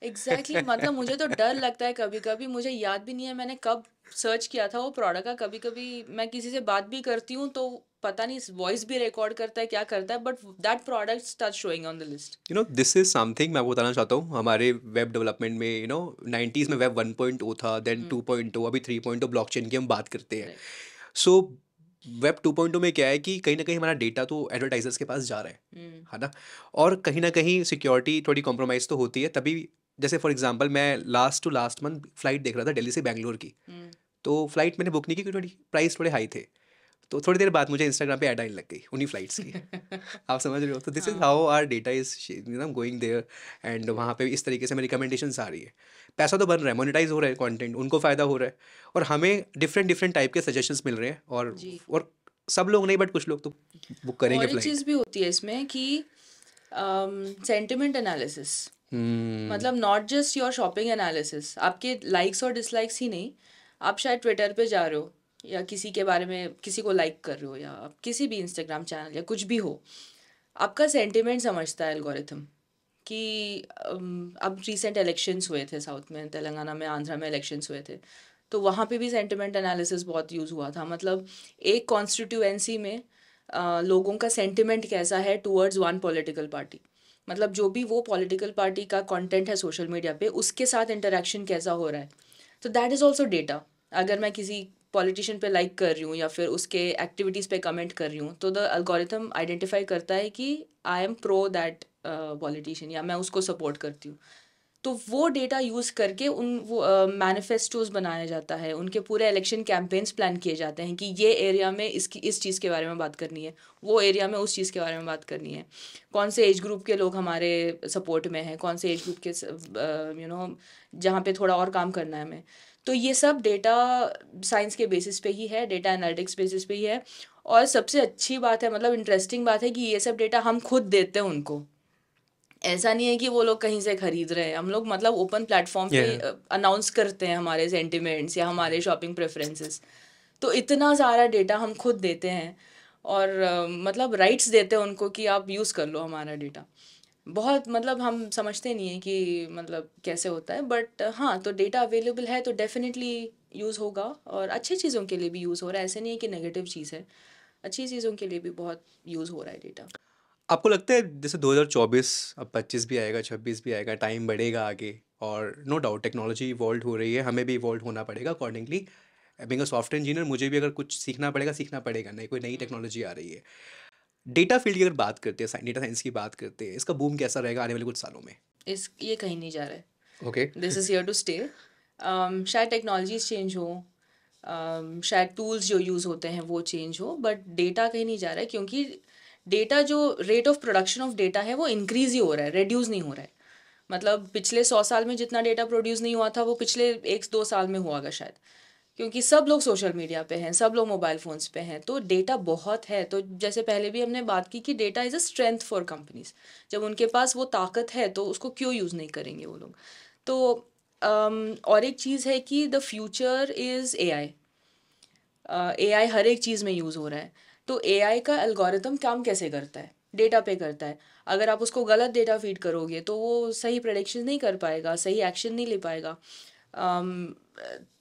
एग्जैक्टली exactly, मतलब मुझे तो डर लगता है कभी कभी मुझे याद भी नहीं है मैंने कब सर्च किया था वो प्रोडक्ट का कभी कभी मैं किसी से बात भी करती हूँ तो पता नहीं वॉइस भी रिकॉर्ड करता है क्या करता है but that product start showing on the list you know this is something मैं बताना चाहता हूँ हमारे वेब डेवलपमेंट में यू नो नाइन्टीज़ में वेब वन पॉइंट ओ था देन टू पॉइंट ओ अभी three point O block chain की हम बात करते हैं सो वेब टू पॉइंट में क्या है कि कहीं ना कहीं हमारा डेटा तो एडवर्टाइजर्स के पास जा रहा है हम्म। है ना और कहीं ना कहीं सिक्योरिटी थोड़ी कॉम्प्रोमाइज़ तो होती है तभी जैसे फॉर एग्जाम्पल मैं last to last month flight देख रहा था दिल्ली से बैंगलोर की हम्म। तो फ्लाइट मैंने बुक नहीं की क्योंकि थोड़ी प्राइस थोड़े हाई थे तो थोड़ी देर बाद मुझे इंस्टाग्राम पे एड आने लग गई उन्हीं फ्लाइट्स की आप समझ रहे हो तो this is how our data is you going there and वहाँ पे इस तरीके से हमें रिकमेंडेशन आ रही है पैसा तो बन रहा है मोनिटाइज हो रहा है कंटेंट उनको फ़ायदा हो रहा है और हमें डिफरेंट डिफरेंट टाइप के सजेशन मिल रहे हैं और और सब लोग नहीं बट कुछ लोग तो बुक करेंगे और चीज़ भी होती है इसमें कि सेंटिमेंट um, हम्म। एनालिसिस मतलब not just your shopping analysis आपके लाइक्स और डिसलाइक्स ही नहीं आप शायद ट्विटर पे जा रहे हो या किसी के बारे में किसी को लाइक कर रहे हो या आप किसी भी इंस्टाग्राम चैनल या कुछ भी हो आपका सेंटिमेंट समझता है एल्गोरिथम कि अब रिसेंट इलेक्शंस हुए थे साउथ में तेलंगाना में आंध्रा में इलेक्शंस हुए थे तो वहाँ पे भी सेंटिमेंट एनालिसिस बहुत यूज़ हुआ था मतलब एक कॉन्स्टिट्यूएंसी में आ, लोगों का सेंटिमेंट कैसा है टूवर्ड्स वन पॉलिटिकल पार्टी मतलब जो भी वो पॉलिटिकल पार्टी का कंटेंट है सोशल मीडिया पे उसके साथ इंटरेक्शन कैसा हो रहा है तो दैट इज़ ऑल्सो डेटा अगर मैं किसी पॉलिटिशियन पे लाइक कर रही हूँ या फिर उसके एक्टिविटीज़ पे कमेंट कर रही हूँ तो द अल्गोरिथम आइडेंटिफाई करता है कि I am pro that politician या मैं उसको सपोर्ट करती हूँ तो वो डेटा यूज़ करके उन वो मैनिफेस्टोज uh, बनाया जाता है उनके पूरे इलेक्शन कैंपेन्स प्लान किए जाते हैं कि ये एरिया में इसकी इस चीज़ के बारे में बात करनी है वो एरिया में उस चीज़ के बारे में बात करनी है कौन से एज ग्रुप के लोग हमारे सपोर्ट में हैं कौन से एज ग्रुप के यू uh, नो जहाँ पे थोड़ा और काम करना है हमें तो ये सब डेटा साइंस के बेसिस पे ही है डेटा एनालिटिक्स बेसिस पे ही है और सबसे अच्छी बात है मतलब इंटरेस्टिंग बात है कि ये सब डेटा हम खुद देते हैं उनको ऐसा नहीं है कि वो लोग कहीं से खरीद रहे हैं हम लोग मतलब ओपन प्लेटफॉर्म पे अनाउंस करते हैं हमारे सेंटिमेंट्स या हमारे शॉपिंग प्रेफरेंसेस तो इतना सारा डेटा हम खुद देते हैं और uh, मतलब राइट्स देते हैं उनको कि आप यूज़ कर लो हमारा डेटा बहुत मतलब हम समझते नहीं हैं कि मतलब कैसे होता है बट हाँ तो डेटा अवेलेबल है तो डेफिनेटली यूज़ होगा और अच्छी चीज़ों के लिए भी यूज़ हो रहा है ऐसे नहीं है कि नेगेटिव चीज़ है अच्छी चीज़ों के लिए भी बहुत यूज़ हो रहा है डेटा आपको लगता है जैसे 2024 अब 25 भी आएगा 26 भी आएगा टाइम बढ़ेगा आगे और नो डाउट टेक्नोलॉजी इवॉल्व हो रही है हमें भी इवॉल्व होना पड़ेगा अकॉर्डिंगली बिंग सॉफ्टवेयर इंजीनियर मुझे भी अगर कुछ सीखना पड़ेगा सीखना पड़ेगा नहीं कोई नई टेक्नोलॉजी आ रही है डेटा फील्ड की अगर बात करते हैं डेटा साइंस की बात करते हैं इसका बूम कैसा रहेगा आने वाले कुछ सालों में इस ये कहीं नहीं जा रहा है okay this is here to stay शायद टेक्नोलॉजीज चेंज हो um, शायद टूल्स जो यूज़ होते हैं वो चेंज हो बट डेटा कहीं नहीं जा रहा है क्योंकि डेटा जो rate of production of data है वो इंक्रीज ही हो रहा है रिड्यूस नहीं हो रहा है मतलब पिछले सौ साल में जितना डेटा प्रोड्यूस नहीं हुआ था वो पिछले एक दो साल में हुआ शायद क्योंकि सब लोग सोशल मीडिया पे हैं सब लोग मोबाइल फ़ोन्स पे हैं तो डेटा बहुत है तो जैसे पहले भी हमने बात की कि data is a strength for companies जब उनके पास वो ताकत है तो उसको क्यों यूज़ नहीं करेंगे वो लोग तो um, और एक चीज़ है कि the future is A I A I हर एक चीज़ में यूज़ हो रहा है तो ए आई का एल्गोरिथम काम कैसे करता है डेटा पे करता है अगर आप उसको गलत डेटा फीड करोगे तो वो सही प्रोडिक्शन नहीं कर पाएगा सही एक्शन नहीं ले पाएगा um,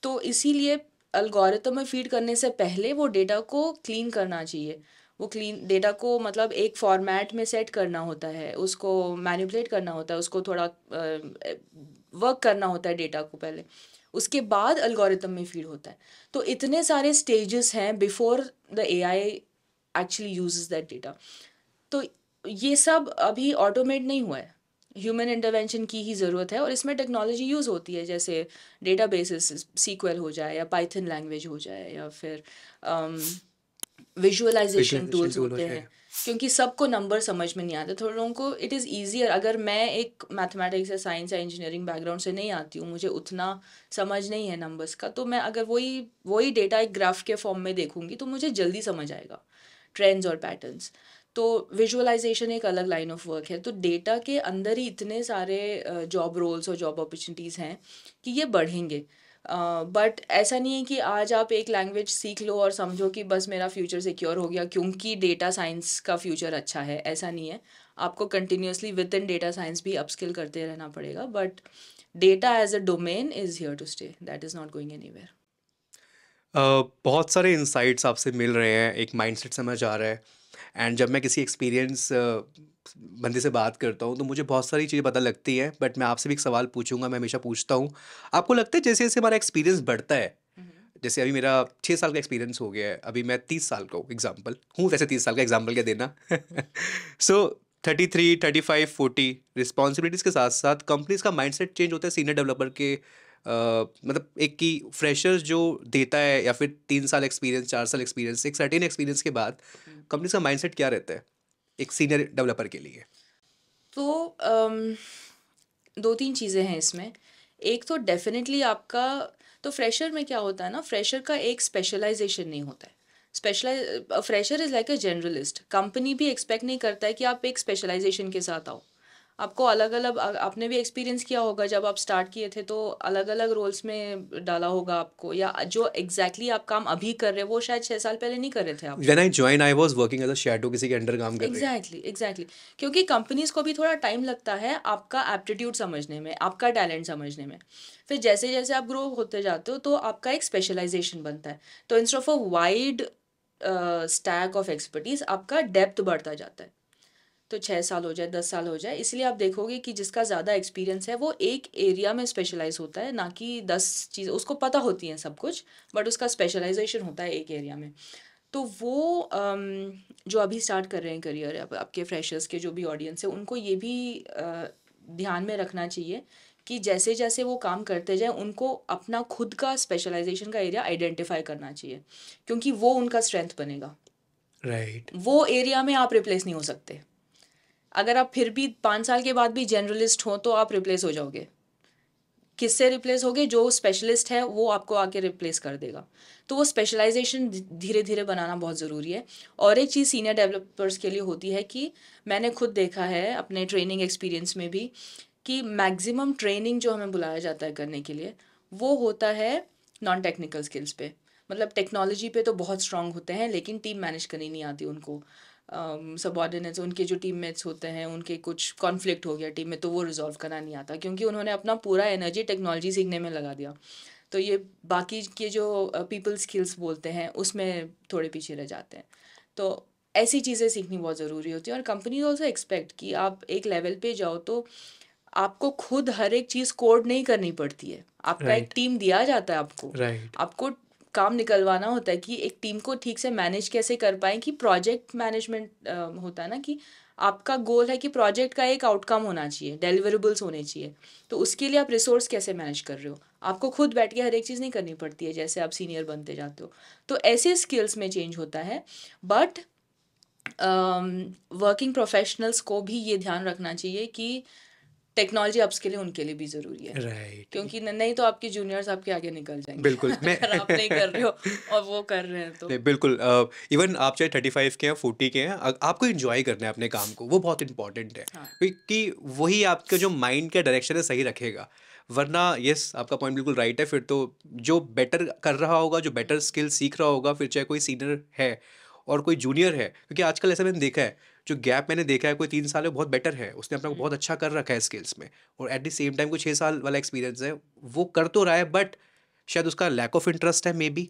तो इसीलिए अल्गोरिथम में फीड करने से पहले वो डेटा को क्लीन करना चाहिए वो क्लीन डेटा को मतलब एक फॉर्मेट में सेट करना होता है उसको मैनिपुलेट करना होता है उसको थोड़ा वर्क करना होता है डेटा को पहले उसके बाद अल्गोरिथम में फीड होता है तो इतने सारे स्टेजेस हैं before the A I actually use that data तो ये सब अभी ऑटोमेट नहीं हुआ है ह्यूमन इंटरवेंशन की ही ज़रूरत है और इसमें टेक्नोलॉजी यूज़ होती है जैसे डेटा बेसिस सीक्वल हो जाए या पाइथन लैंग्वेज हो जाए या फिर विजुअलाइजेशन um, टूल्स होते हैं क्योंकि सबको नंबर समझ में नहीं आते थोड़े तो लोगों को इट इज़ ईजियर अगर मैं एक मैथमेटिक्स या साइंस या इंजीनियरिंग बैकग्राउंड से नहीं आती हूँ मुझे उतना समझ नहीं है नंबर्स का तो मैं अगर वही वही डेटा एक ग्राफ के फॉर्म में देखूँगी तो मुझे जल्दी समझ आएगा ट्रेंड्स और पैटर्न्स तो विजुअलाइजेशन एक अलग लाइन ऑफ वर्क है तो डेटा के अंदर ही इतने सारे जॉब रोल्स और जॉब अपॉर्चुनिटीज़ हैं कि ये बढ़ेंगे बट uh, ऐसा नहीं है कि आज आप एक लैंग्वेज सीख लो और समझो कि बस मेरा फ्यूचर सिक्योर हो गया क्योंकि डेटा साइंस का फ्यूचर अच्छा है ऐसा नहीं है आपको continuously within data science भी अपस्किल करते रहना पड़ेगा but data as a domain is here to stay that is not going any बहुत सारे इंसाइट्स आपसे मिल रहे हैं एक माइंड समझ आ रहा है एंड जब मैं किसी एक्सपीरियंस बंदे से बात करता हूँ तो मुझे बहुत सारी चीज़ें पता लगती हैं बट मैं आपसे भी एक सवाल पूछूंगा मैं हमेशा पूछता हूँ आपको लगता है जैसे जैसे हमारा एक्सपीरियंस बढ़ता है हम्म। जैसे अभी मेरा छः साल का एक्सपीरियंस हो गया है अभी मैं तीस साल का हूँ एग्जाम्पल हूँ वैसे तीस साल का एग्जाम्पल क्या देना so thirty three thirty five forty responsibilities के साथ साथ कंपनीज का माइंड चेंज होता है सीनियर डेवलपर के मतलब एक कि फ्रेशर जो देता है या फिर तीन साल एक्सपीरियंस चार साल एक्सपीरियंस एक सर्टेन एक्सपीरियंस के बाद कंपनीज का माइंडसेट क्या रहता है एक सीनियर डेवलपर के लिए तो um, दो तीन चीज़ें हैं इसमें एक तो डेफिनेटली आपका तो फ्रेशर में क्या होता है ना फ्रेशर का एक स्पेशलाइजेशन नहीं होता है specialise fresher is like a journalist company भी एक्सपेक्ट नहीं करता है कि आप एक स्पेशलाइजेशन के साथ आओ आपको अलग अलग आपने भी एक्सपीरियंस किया होगा जब आप स्टार्ट किए थे तो अलग अलग रोल्स में डाला होगा आपको या जो एग्जैक्टली exactly आप काम अभी कर रहे वो शायद छः साल पहले नहीं कर रहे थे आप when I join I was working as a shadow किसी के अंडर काम कर एग्जैक्टली एग्जैक्टली क्योंकि कंपनीज को भी थोड़ा टाइम लगता है आपका एप्टीट्यूड समझने में आपका टैलेंट समझने में फिर जैसे जैसे आप ग्रो होते जाते हो तो आपका एक स्पेशलाइजेशन बनता है तो instead of a wide stack of expertise आपका डेप्थ बढ़ता जाता है तो छः साल हो जाए दस साल हो जाए इसलिए आप देखोगे कि जिसका ज़्यादा एक्सपीरियंस है वो एक एरिया में स्पेशलाइज होता है ना कि दस चीज़ उसको पता होती हैं सब कुछ बट उसका स्पेशलाइजेशन होता है एक एरिया में तो वो जो अभी स्टार्ट कर रहे हैं करियर अब आपके फ्रेशर्स के जो भी ऑडियंस है उनको ये भी ध्यान में रखना चाहिए कि जैसे जैसे वो काम करते जाए उनको अपना खुद का स्पेशलाइजेशन का एरिया आइडेंटिफाई करना चाहिए क्योंकि वो उनका स्ट्रेंथ बनेगा राइट right. वो एरिया में आप रिप्लेस नहीं हो सकते अगर आप फिर भी पाँच साल के बाद भी जर्नलिस्ट हो तो आप रिप्लेस हो जाओगे किससे रिप्लेस होगे जो स्पेशलिस्ट है वो आपको आके रिप्लेस कर देगा तो वो स्पेशलाइजेशन धीरे धीरे बनाना बहुत ज़रूरी है और एक चीज़ सीनियर डेवलपर्स के लिए होती है कि मैंने खुद देखा है अपने ट्रेनिंग एक्सपीरियंस में भी कि मैक्सिमम ट्रेनिंग जो हमें बुलाया जाता है करने के लिए वो होता है नॉन टेक्निकल स्किल्स पे मतलब टेक्नोलॉजी पे तो बहुत स्ट्रांग होते हैं लेकिन टीम मैनेज करनी नहीं आती उनको सबॉर्डिनेट्स um, उनके जो टीम मेट्स होते हैं उनके कुछ कॉन्फ्लिक्ट हो गया टीम में तो वो रिजॉल्व करना नहीं आता क्योंकि उन्होंने अपना पूरा एनर्जी टेक्नोलॉजी सीखने में लगा दिया तो ये बाकी के जो पीपल uh, स्किल्स बोलते हैं उसमें थोड़े पीछे रह जाते हैं तो ऐसी चीज़ें सीखनी बहुत ज़रूरी होती है और कंपनीज ऑल्सो एक्सपेक्ट कि आप एक लेवल पे जाओ तो आपको खुद हर एक चीज़ कोड नहीं करनी पड़ती है आपका right. एक टीम दिया जाता है आपको right. आपको काम निकलवाना होता है कि एक टीम को ठीक से मैनेज कैसे कर पाए कि प्रोजेक्ट मैनेजमेंट होता है ना कि आपका गोल है कि प्रोजेक्ट का एक आउटकम होना चाहिए डिलीवरेबल्स होने चाहिए तो उसके लिए आप रिसोर्स कैसे मैनेज कर रहे हो आपको खुद बैठ के हर एक चीज़ नहीं करनी पड़ती है जैसे आप सीनियर बनते जाते हो तो ऐसे स्किल्स में चेंज होता है बट वर्किंग प्रोफेशनल्स को भी ये ध्यान रखना चाहिए कि uh, टेक्नोलॉजी अप्स के लिए उनके लिए भी जरूरी है right. क्योंकि नहीं तो आपके जूनियर्स आपके आगे निकल जाएंगे बिल्कुल मैं आप नहीं कर रहे हो और वो कर रहे हैं तो नहीं, बिल्कुल इवन uh, आप चाहे थर्टी फाइव के हैं फोर्टी के हैं आपको इन्जॉय करना है अपने काम को वो बहुत इंपॉर्टेंट है हाँ. क्योंकि वही आपका जो माइंड का डायरेक्शन है सही रखेगा वरना यस yes, आपका पॉइंट बिल्कुल राइट है फिर तो जो बेटर कर रहा होगा जो बेटर स्किल सीख रहा होगा फिर चाहे कोई सीनियर है और कोई जूनियर है क्योंकि आजकल ऐसा मैंने देखा है जो गैप मैंने देखा है कोई तीन साल में बहुत बेटर है उसने अपना बहुत अच्छा कर रखा है स्किल्स में और एट द सेम टाइम कोई छः साल वाला एक्सपीरियंस है वो कर तो रहा है बट शायद उसका लैक ऑफ इंटरेस्ट है मे बी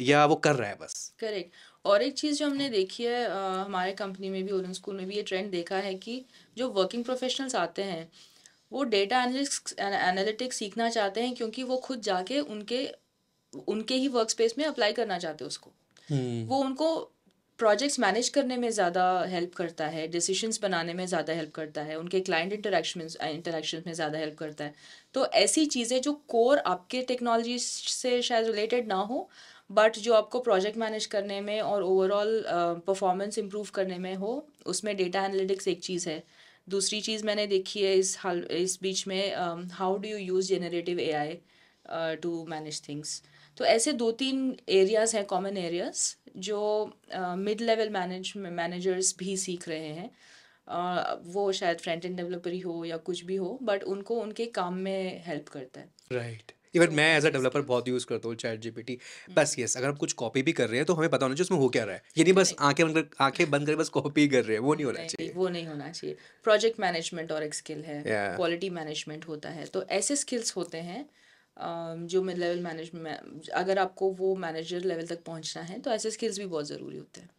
या वो कर रहा है बस करेक्ट और एक चीज़ जो हमने देखी है आ, हमारे कंपनी में भी और स्कूल में भी ये ट्रेंड देखा है कि जो वर्किंग प्रोफेशनल्स आते हैं वो डेटा एनालिटिक्स एनालिटिक्स सीखना चाहते हैं क्योंकि वो खुद जाके उनके उनके ही वर्क स्पेस में अप्लाई करना चाहते हैं उसको हम्म। वो उनको प्रोजेक्ट्स मैनेज करने में ज़्यादा हेल्प करता है डिसीशंस बनाने में ज़्यादा हेल्प करता है उनके क्लाइंट इंटरेक्शन इंटरेक्शन में ज़्यादा हेल्प करता है तो ऐसी चीज़ें जो कोर आपके टेक्नोलॉजी से शायद रिलेटेड ना हो बट जो आपको प्रोजेक्ट मैनेज करने में और ओवरऑल परफॉर्मेंस इम्प्रूव करने में हो उसमें डेटा एनालिटिक्स एक चीज़ है दूसरी चीज़ मैंने देखी है इस हाल इस बीच में how do you use generative A I to manage things तो ऐसे दो तीन एरियाज़ हैं कॉमन एरियाज़ जो मिड लेवल मैनेज मैनेजर्स भी सीख रहे हैं uh, वो शायद फ्रंट एंड डेवलपर ही हो या कुछ भी हो बट उनको उनके काम में हेल्प करता है राइट right. इवन तो मैं एज अ डेवलपर बहुत यूज़ करता हूँ चैट जीपीटी हम्म। बस यस अगर हम कुछ कॉपी भी कर रहे हैं तो हमें पता होना चाहिए उसमें हो क्या रहा है ये नहीं बस आंखें बंद कर आंखें बंद कर बस कॉपी कर रहे हैं वो नहीं होना चाहिए वो नहीं होना चाहिए प्रोजेक्ट मैनेजमेंट और एक स्किल है क्वालिटी मैनेजमेंट होता है तो ऐसे स्किल्स होते हैं Um, जो मिड लेवल मैनेजमेंट अगर आपको वो मैनेजर लेवल तक पहुंचना है तो ऐसे स्किल्स भी बहुत ज़रूरी होते हैं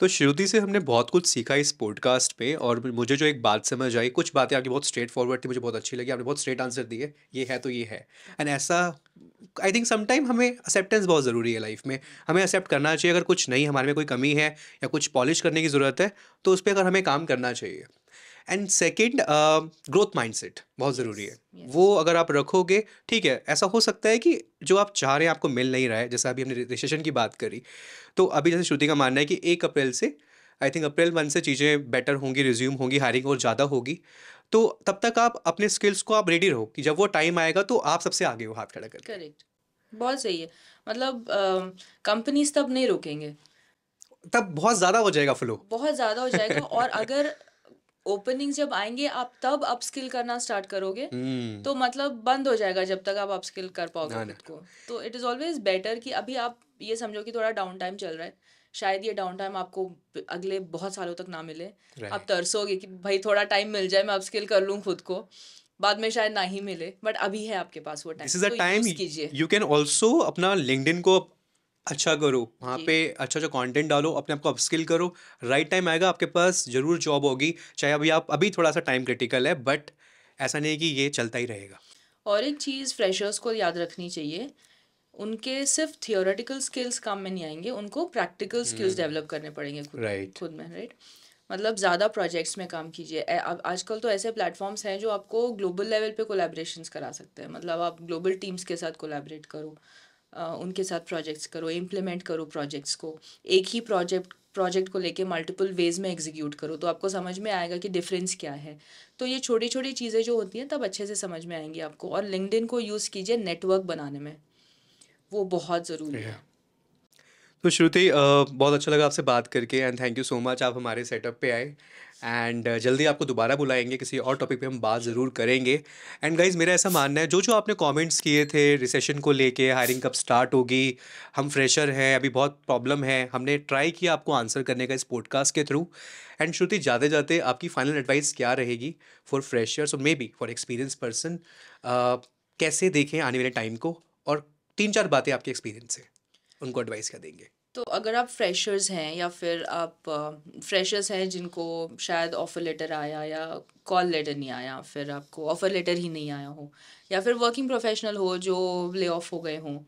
तो श्रुति से हमने बहुत कुछ सीखा इस पॉडकास्ट पे और मुझे जो एक बात समझ आई कुछ बातें आपकी बहुत स्ट्रेट फॉरवर्ड थी मुझे बहुत अच्छी लगी आपने बहुत स्ट्रेट आंसर दिए ये है तो ये है एंड ऐसा आई थिंक समटाइम हमें एक्सेप्टेंस बहुत ज़रूरी है लाइफ में हमें एक्सेप्ट करना चाहिए अगर कुछ नहीं हमारे में कोई कमी है या कुछ पॉलिश करने की ज़रूरत है तो उस पर अगर हमें काम करना चाहिए and second growth mind set बहुत ज़रूरी है yes. वो अगर आप रखोगे ठीक है ऐसा हो सकता है कि जो आप चाह रहे हैं आपको मिल नहीं रहा है जैसे अभी हमने रिसेशन की बात करी तो अभी जैसे श्रुति का मानना है कि एक अप्रैल से आई थिंक अप्रैल मंथ से चीज़ें बेटर होंगी रिज्यूम होंगी हायरिंग और ज़्यादा होगी तो तब तक आप अपने स्किल्स को आप रेडी रहो कि जब वो टाइम आएगा तो आप सबसे आगे हो हाथ खड़ा कर करेक्ट बहुत सही है मतलब कंपनीज तब नहीं रुकेंगे तब बहुत ज़्यादा हो जाएगा फ्लो बहुत ज़्यादा हो जाएगा और अगर ओपनिंग जब आएंगे आप तब अपस्किल करना स्टार्ट करोगे हम्म। तो मतलब बंद हो जाएगा जब तक आप अपस्किल कर पाओगे खुद को तो इट इज़ ऑलवेज बेटर कि अभी आप ये समझो कि थोड़ा डाउन टाइम चल रहा है शायद ये डाउन टाइम आपको अगले बहुत सालों तक ना मिले आप तरसोगे कि भाई थोड़ा टाइम मिल जाए मैं अपस्किल कर लूँ खुद को बाद में शायद ना ही मिले बट अभी है आपके पास वो टाइम तो कीजिए यू कैन ऑल्सो अपना लिंकड को अच्छा करो वहाँ पे अच्छा अच्छा कंटेंट डालो अपने आप को अपस्किल करो राइट टाइम आएगा आपके पास ज़रूर जॉब होगी चाहे अभी आप अभी थोड़ा सा टाइम क्रिटिकल है बट ऐसा नहीं कि ये चलता ही रहेगा और एक चीज़ फ्रेशर्स को याद रखनी चाहिए उनके सिर्फ थियोरेटिकल स्किल्स काम में नहीं आएंगे उनको प्रैक्टिकल स्किल्स डेवलप करने पड़ेंगे खुद right. खुद में राइट right? मतलब ज़्यादा प्रोजेक्ट्स में काम कीजिए आजकल तो ऐसे प्लेटफॉर्म्स हैं जो आपको ग्लोबल लेवल पे कोलेब्रेशन करा सकते हैं मतलब आप ग्लोबल टीम्स के साथ कोलैबोरेट करो उनके साथ प्रोजेक्ट्स करो इम्प्लीमेंट करो प्रोजेक्ट्स को एक ही प्रोजेक्ट प्रोजेक्ट को लेके मल्टीपल वेज में एग्जीक्यूट करो तो आपको समझ में आएगा कि डिफरेंस क्या है तो ये छोटी छोटी चीज़ें जो होती हैं तब अच्छे से समझ में आएंगी आपको और लिंकड को यूज़ कीजिए नेटवर्क बनाने में वो बहुत ज़रूरी है तो श्रुति बहुत अच्छा लगा आपसे बात करके and thank you so much आप हमारे सेटअप पे आए एंड जल्दी आपको दोबारा बुलाएंगे किसी और टॉपिक पे हम बात ज़रूर करेंगे एंड गाइज मेरा ऐसा मानना है जो जो आपने कमेंट्स किए थे रिसेशन को लेके हायरिंग कब स्टार्ट होगी हम फ्रेशर हैं अभी बहुत प्रॉब्लम है हमने ट्राई किया आपको आंसर करने का इस पॉडकास्ट के थ्रू एंड श्रुति जाते जाते आपकी फाइनल एडवाइस क्या रहेगी फॉर फ्रेशर्स और maybe for experience person कैसे देखें आने वाले टाइम को और तीन चार बातें आपके एक्सपीरियंस से उनको एडवाइस क्या देंगे तो अगर आप फ्रेशर्स हैं या फिर आप फ्रेशर्स हैं जिनको शायद ऑफ़र लेटर आया या कॉल लेटर नहीं आया फिर आपको ऑफ़र लेटर ही नहीं आया हो या फिर वर्किंग प्रोफेशनल हो जो ले ऑफ हो गए हों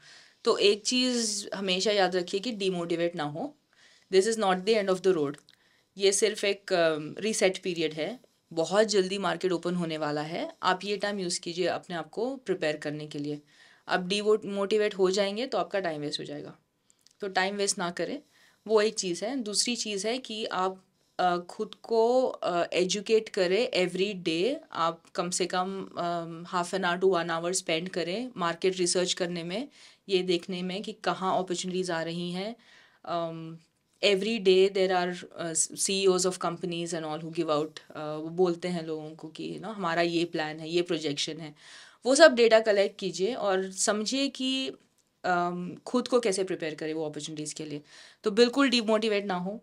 तो एक चीज़ हमेशा याद रखिए कि डीमोटिवेट ना हो this is not the end of the road ये सिर्फ एक रीसेट uh, पीरियड है बहुत जल्दी मार्केट ओपन होने वाला है आप ये टाइम यूज़ कीजिए अपने आप को प्रिपेयर करने के लिए आप डी मोटिवेट हो जाएंगे तो आपका टाइम वेस्ट हो जाएगा तो टाइम वेस्ट ना करें वो एक चीज़ है दूसरी चीज़ है कि आप खुद को एजुकेट करें एवरी डे आप कम से कम half an hour to one hour spend करें मार्केट रिसर्च करने में ये देखने में कि कहाँ अपॉर्चुनिटीज़ आ रही हैं every day there are CEOs of companies and all who give out वो बोलते हैं लोगों को कि ना हमारा ये प्लान है ये प्रोजेक्शन है वो सब डेटा कलेक्ट कीजिए और समझिए कि Um, खुद को कैसे प्रिपेयर करे वो अपॉर्चुनिटीज़ के लिए तो बिल्कुल डिमोटिवेट ना हो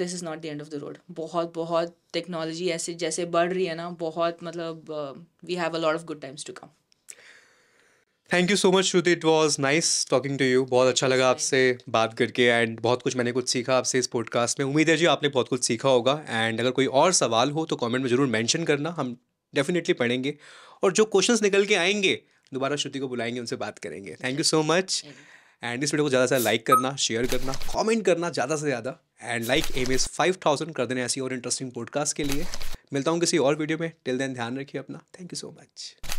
this is not the end of the road बहुत बहुत टेक्नोलॉजी ऐसे जैसे बढ़ रही है ना बहुत मतलब we have a lot of good times to come thank you so much Shruti it was nice talking to you बहुत अच्छा लगा आपसे बात करके एंड बहुत कुछ मैंने कुछ सीखा आपसे इस पॉडकास्ट में उम्मीद है जी आपने बहुत कुछ सीखा होगा एंड अगर कोई और सवाल हो तो कमेंट में ज़रूर मेंशन करना हम डेफिनेटली पढ़ेंगे और जो क्वेश्चंस निकल के आएंगे दोबारा श्रुति को बुलाएंगे उनसे बात करेंगे thank you so much and इस वीडियो को ज़्यादा से लाइक करना शेयर करना कमेंट करना ज़्यादा से ज़्यादा and like M S five thousand कर देना ऐसी और इंटरेस्टिंग पॉडकास्ट के लिए मिलता हूँ किसी और वीडियो में टिल देन ध्यान रखिए अपना थैंक यू सो मच